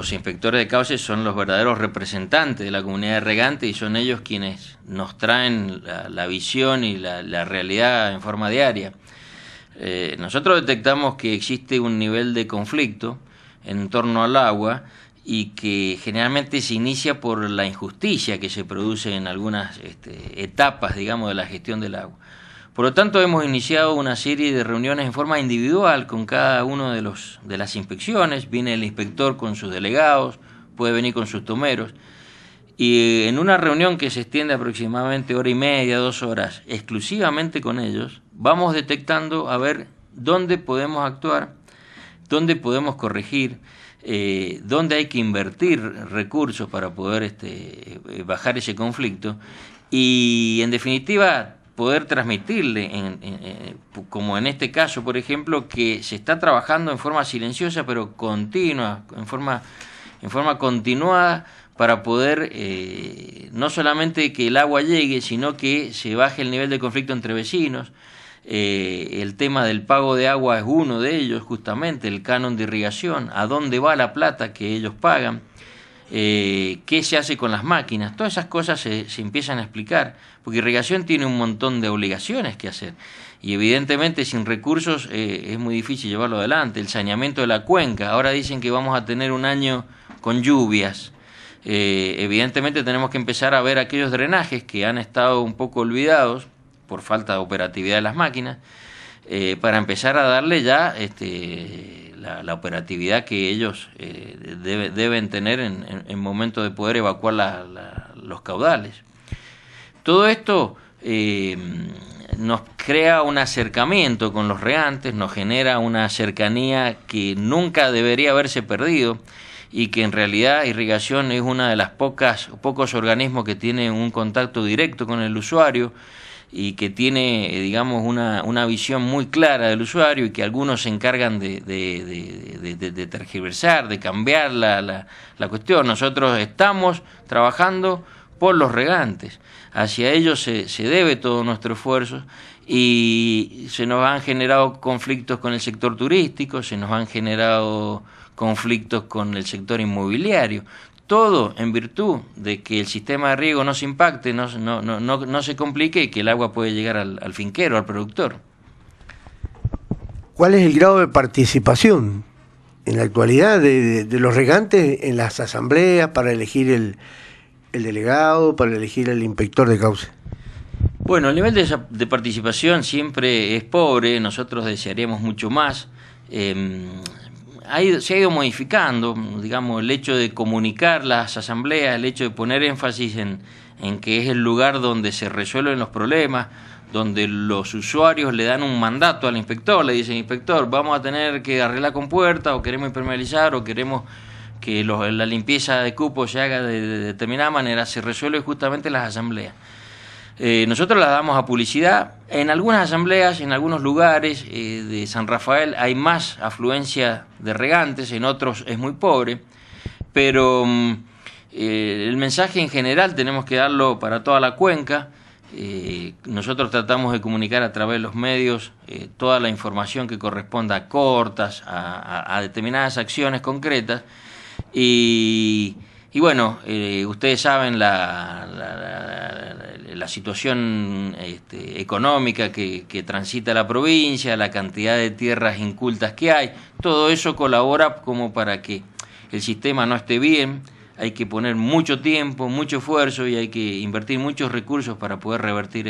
Los inspectores de cauces son los verdaderos representantes de la comunidad regante y son ellos quienes nos traen la, visión y la, realidad en forma diaria. Eh, nosotros detectamos que existe un nivel de conflicto en torno al agua y que generalmente se inicia por la injusticia que se produce en algunas este, etapas, digamos, de la gestión del agua. Por lo tanto, hemos iniciado una serie de reuniones en forma individual con cada uno de, los, de las inspecciones. Viene el inspector con sus delegados, puede venir con sus tomeros. Y eh, en una reunión que se extiende aproximadamente hora y media, dos horas, exclusivamente con ellos, vamos detectando a ver dónde podemos actuar, dónde podemos corregir, eh, dónde hay que invertir recursos para poder este, eh, bajar ese conflicto. Y en definitiva, poder transmitirle, en, eh, como en este caso, por ejemplo, que se está trabajando en forma silenciosa, pero continua, en forma, en forma continuada, para poder eh, no solamente que el agua llegue, sino que se baje el nivel de conflicto entre vecinos. Eh, el tema del pago de agua es uno de ellos, justamente, el canon de irrigación, a dónde va la plata que ellos pagan. Eh, qué se hace con las máquinas, todas esas cosas se, empiezan a explicar, porque irrigación tiene un montón de obligaciones que hacer y evidentemente sin recursos eh, es muy difícil llevarlo adelante, el saneamiento de la cuenca, ahora dicen que vamos a tener un año con lluvias. Eh, evidentemente tenemos que empezar a ver aquellos drenajes que han estado un poco olvidados por falta de operatividad de las máquinas, para empezar a darle ya este, la, operatividad que ellos eh, deben tener en, momento de poder evacuar los caudales. Todo esto eh, nos crea un acercamiento con los reantes, nos genera una cercanía que nunca debería haberse perdido y que en realidad irrigación es una de las pocas pocos organismos que tienen un contacto directo con el usuario y que tiene, digamos, una, una visión muy clara del usuario y que algunos se encargan de, de, tergiversar, de cambiar la, la, la cuestión. Nosotros estamos trabajando por los regantes. Hacia ellos se, se, debe todo nuestro esfuerzo y se nos han generado conflictos con el sector turístico, se nos han generado conflictos con el sector inmobiliario todo en virtud de que el sistema de riego no se impacte, no, se complique y que el agua puede llegar al, finquero, al productor. ¿Cuál es el grado de participación en la actualidad de, los regantes en las asambleas para elegir el, delegado, para elegir el inspector de cauce? Bueno, el nivel de, participación siempre es pobre, nosotros desearíamos mucho más. Em, se ha ido modificando, digamos, el hecho de comunicar las asambleas, el hecho de poner énfasis en, en que es el lugar donde se resuelven los problemas, donde los usuarios le dan un mandato al inspector, le dicen, inspector, vamos a tener que arreglar la compuerta o queremos impermeabilizar, o queremos que la limpieza de cupos se haga de, determinada manera, se resuelve justamente las asambleas. Eh, nosotros las damos a publicidad. En algunas asambleas, en algunos lugares eh, de San Rafael hay más afluencia de regantes, en otros es muy pobre, pero mm, eh, el mensaje en general tenemos que darlo para toda la cuenca. nosotros tratamos de comunicar a través de los medios toda la información que corresponda a cortas, a, a determinadas acciones concretas y y bueno, eh, ustedes saben la, la, situación este, económica que, que, transita la provincia, la cantidad de tierras incultas que hay, todo eso colabora como para que el sistema no esté bien, hay que poner mucho tiempo, mucho esfuerzo y hay que invertir muchos recursos para poder revertir.